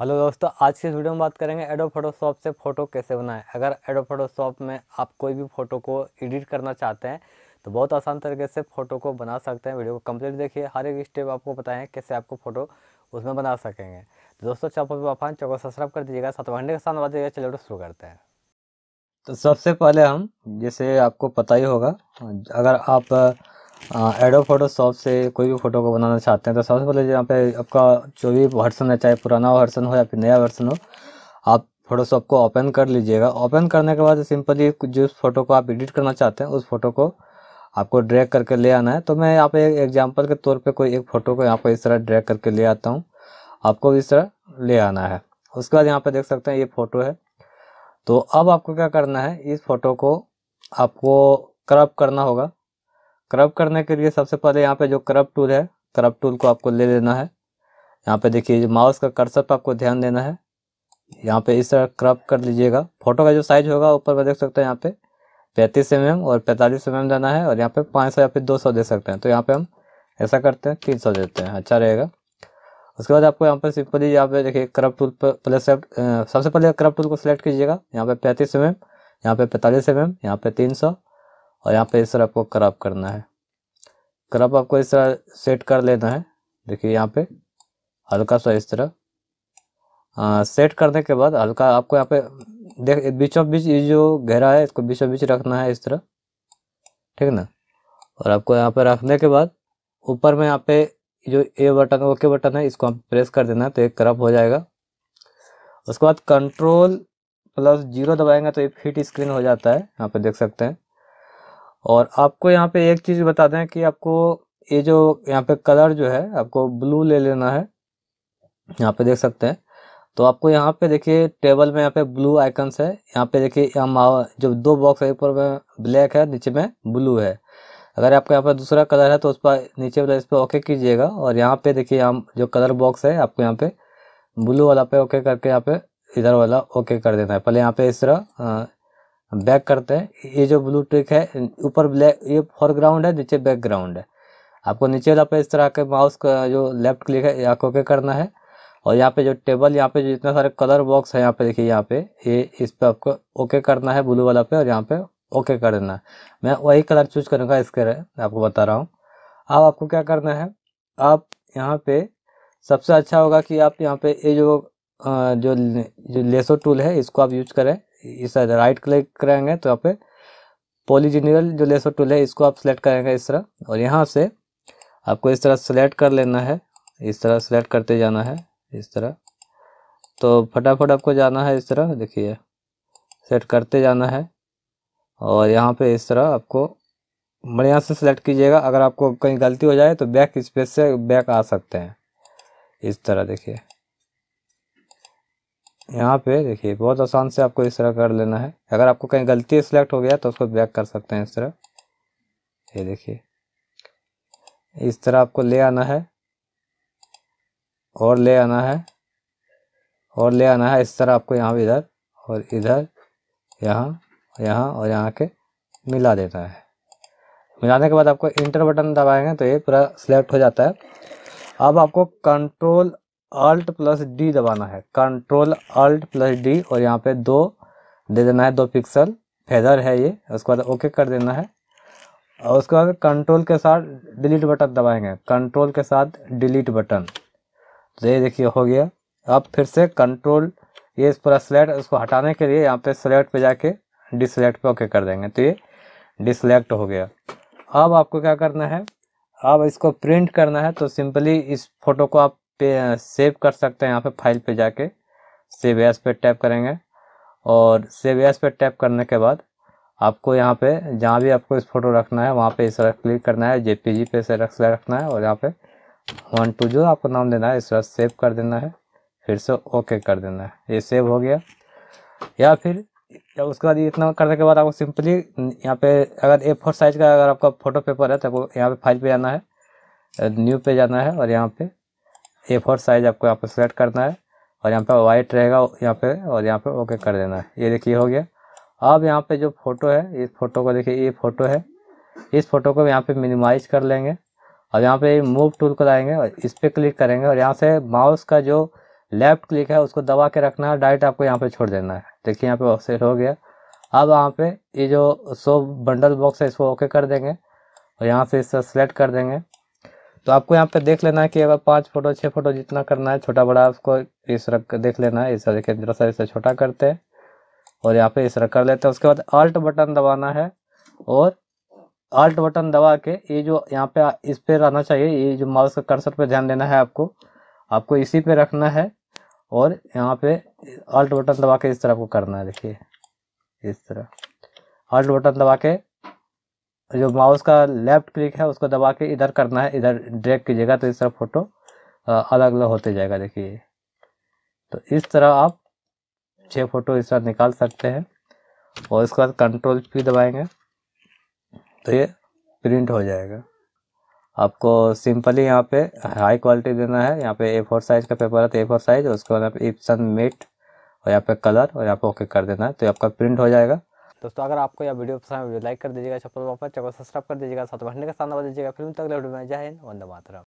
hello दोस्तों आज की वीडियो में बात करेंगे एडो फोटोशॉप से फ़ोटो कैसे बनाएं अगर एडो फोटोशॉप में आप कोई भी फ़ोटो को एडिट करना चाहते हैं तो बहुत आसान तरीके से फ़ोटो को बना सकते हैं वीडियो को कंप्लीट देखिए हर एक स्टेप आपको बताएं कैसे आपको फ़ोटो उसमें बना सकेंगे तो दोस्तों चापो पे चौको सब्सक्राइब कर दीजिएगा सात घंटे के साथ बताइएगा चलो तो शुरू करते हैं तो सबसे पहले हम जैसे आपको पता ही होगा अगर आप एडो फोटोशॉप से कोई भी फ़ोटो को बनाना चाहते हैं तो सबसे पहले यहाँ पे आपका जो भी वर्सन है चाहे पुराना वर्सन हो या फिर नया वर्सन हो आप फोटोशॉप को ओपन कर लीजिएगा ओपन करने के बाद सिंपली जिस फ़ोटो को आप एडिट करना चाहते हैं उस फ़ोटो को आपको ड्रैग करके ले आना है तो मैं यहाँ पे एक एग्जाम्पल के तौर पे कोई एक फ़ोटो को यहाँ पर इस तरह ड्रैग करके ले आता हूँ आपको इस तरह ले आना है उसके बाद यहाँ पे देख सकते हैं ये फ़ोटो है तो अब आपको क्या करना है इस फ़ोटो को आपको क्रप करना होगा क्रब करने के लिए सबसे पहले यहाँ पे जो क्रब टूल है क्रब टूल को आपको ले लेना है यहाँ पे देखिए माउस का कर्सर पर आपको ध्यान देना है यहाँ पे इस तरह क्रब कर लीजिएगा फोटो का जो साइज होगा ऊपर में देख सकते हैं यहाँ पे पैंतीस एम और पैंतालीस एम देना है और यहाँ पे पाँच सौ या फिर दो सौ दे सकते हैं तो यहाँ पे हम ऐसा करते हैं तीन सौ देते हैं अच्छा रहेगा उसके बाद आपको यहाँ पे सिंपली यहाँ पे देखिए क्रप टूल पर पहले सेलेक्ट सबसे पहले क्रप टूल को सिलेक्ट कीजिएगा यहाँ पे पैंतीस एम एम यहाँ पे पैंतालीस एम एम यहाँ पे तीन सौ और यहाँ पे इस तरह आपको करप करना है क्रप आपको इस तरह सेट कर लेना है देखिए यहाँ पे हल्का सा इस तरह आ, सेट करने के बाद हल्का आपको यहाँ पे देख बीचों बीच ये जो गहरा है इसको बीचों बीच रखना है इस तरह ठीक है ना और आपको यहाँ पे रखने के बाद ऊपर में यहाँ पे जो ए बटन ओके बटन है इसको आप प्रेस कर देना है तो एक क्रप हो जाएगा उसके बाद कंट्रोल प्लस जीरो दबाएंगे तो ये फिट स्क्रीन हो जाता है यहाँ पे देख सकते हैं और आपको यहाँ पे एक चीज़ बता दें कि आपको ये जो यहाँ पे कलर जो है आपको ब्लू ले लेना है यहाँ पे देख सकते हैं तो आपको यहाँ पे देखिए टेबल में यहाँ पे ब्लू आइकन्स है यहाँ पे देखिए हम जो दो बॉक्स है ऊपर में ब्लैक है नीचे में ब्लू है अगर आपके यहाँ पर दूसरा कलर है तो उस पर नीचे वाला इस पर ओके कीजिएगा और यहाँ पे देखिए हम जो कलर बॉक्स है आपको यहाँ पे ब्लू वाला पे ओके करके यहाँ पे इधर वाला ओके कर देना है पहले यहाँ पे इस तरह बैक करते हैं ये जो ब्लू ट्रिक है ऊपर ब्लैक ये फोरग्राउंड है नीचे बैकग्राउंड है आपको नीचे वाला पे इस तरह के माउस का जो लेफ्ट क्लिक है आँखों ओके करना है और यहाँ पे जो टेबल यहाँ पे जो इतना सारे कलर बॉक्स है यहाँ पे देखिए यहाँ पे ये इस पर आपको ओके करना है ब्लू वाला पे और यहाँ पे ओके कर देना है मैं वही कलर चूज करूँगा इसके आपको बता रहा हूँ अब आपको क्या करना है आप यहाँ पे सबसे अच्छा होगा कि आप यहाँ पे ये जो जो जो लेसो टूल है इसको आप यूज करें इस राइट क्लिक करेंगे तो यहाँ पे पॉलीजिनरल जो लेसर टूल है इसको आप सेलेक्ट करेंगे इस तरह और यहाँ से आपको इस तरह सेलेक्ट कर लेना है इस तरह सेलेक्ट करते जाना है इस तरह तो फटाफट आपको जाना है इस तरह देखिए सेट करते जाना है और यहाँ पे इस तरह आपको बढ़िया से सेलेक्ट कीजिएगा अगर आपको कहीं गलती हो जाए तो बैक स्पेस से बैक आ सकते हैं इस तरह देखिए यहाँ पे देखिए बहुत आसान से आपको इस तरह कर लेना है अगर आपको कहीं गलती सिलेक्ट हो गया तो उसको बैक कर सकते हैं इस तरह ये देखिए इस तरह आपको ले आना है और ले आना है और ले आना है इस तरह आपको यहाँ इधर और इधर यहाँ यहाँ और यहाँ के मिला देता है मिलाने के बाद आपको इंटर बटन दबाएंगे तो ये पूरा सिलेक्ट हो जाता है अब आपको कंट्रोल अल्ट प्लस डी दबाना है कंट्रोल अल्ट प्लस डी और यहाँ पे दो दे देना है दो पिक्सल फेदर है ये उसके बाद ओके कर देना है और उसके बाद कंट्रोल के साथ डिलीट बटन दबाएंगे कंट्रोल के साथ डिलीट बटन तो ये देखिए हो गया अब फिर से कंट्रोल ये पूरा सिलेक्ट उसको हटाने के लिए यहाँ पे सिलेक्ट पे जाके डिसलेक्ट पे ओके कर देंगे तो ये डिसलेक्ट हो गया अब आपको क्या करना है अब इसको प्रिंट करना है तो सिंपली इस फोटो को आप पे सेव कर सकते हैं यहाँ पे फाइल पे जाके सेव एस पे टैप करेंगे और सेव एस पे टैप करने के बाद आपको यहाँ पे जहाँ भी आपको इस फोटो रखना है वहाँ पे इस तरह क्लिक करना है जी पे से रखना है और यहाँ पे वन टू जो आपको नाम देना है इस तरह सेव कर देना है फिर से ओके कर देना है ये सेव हो गया या फिर या उसके बाद इतना करने के बाद आपको सिंपली यहाँ पे अगर ए फोर साइज का अगर आपका फोटो पेपर है तो आपको यहाँ पे फाइल पे जाना है न्यू पे जाना है और यहाँ पे ए फोर साइज़ आपको यहाँ पर सेलेक्ट करना है और यहाँ पे वाइट रहेगा यहाँ पे और यहाँ पे ओके कर देना है ये देखिए हो गया अब यहाँ पे जो फ़ोटो है इस फोटो को देखिए ये फ़ोटो है इस फोटो को यहाँ पे मिनिमाइज कर लेंगे और यहाँ पे मूव टूल को लाएंगे और इस पर क्लिक करेंगे और यहाँ से माउस का जो लेफ़्ट क्लिक है उसको दबा के रखना है डायरेक्ट आपको यहाँ पर छोड़ देना है देखिए यहाँ पर सेट हो गया अब यहाँ पर ये जो सो बंडल बॉक्स है इसको ओके कर देंगे और यहाँ से इससे सेलेक्ट कर देंगे तो आपको यहाँ पे देख लेना है कि अगर पाँच फोटो छः फोटो जितना करना है छोटा बड़ा आपको इस रख देख लेना है इस देखिए जरा सा इसे छोटा करते हैं और यहाँ पे इस रख कर लेते हैं उसके बाद अल्ट बटन दबाना है और अल्ट बटन दबा के ये जो यहाँ पे इस पर रहना चाहिए ये जो माउस का कर्सर पे ध्यान देना है आपको आपको इसी पे रखना है और यहाँ पे अल्ट बटन दबा के इस तरह आपको करना है देखिए इस तरह अल्ट बटन दबा के जो माउस का लेफ्ट क्लिक है उसको दबा के इधर करना है इधर ड्रैग कीजिएगा तो इस तरह फ़ोटो अलग अलग होते जाएगा देखिए तो इस तरह आप छः फ़ोटो इस तरह निकाल सकते हैं और इसके बाद कंट्रोल पी दबाएंगे तो ये प्रिंट हो जाएगा आपको सिंपली यहाँ पे हाई क्वालिटी देना है यहाँ पे ए फोर साइज़ का पेपर है तो ए फोर साइज़ उसके बाद आप इप्सन मेट और यहाँ पे कलर और यहाँ पे ओके कर देना है तो आपका प्रिंट हो जाएगा दोस्तों अगर आपको यह वीडियो पसंद है वीडियो लाइक कर दीजिएगा चैनल वापस चैनल सब्सक्राइब कर दीजिएगा साथ घंटे का साथ दीजिएगा फिल्म तक वीडियो में जय हिंद वंदे मातरम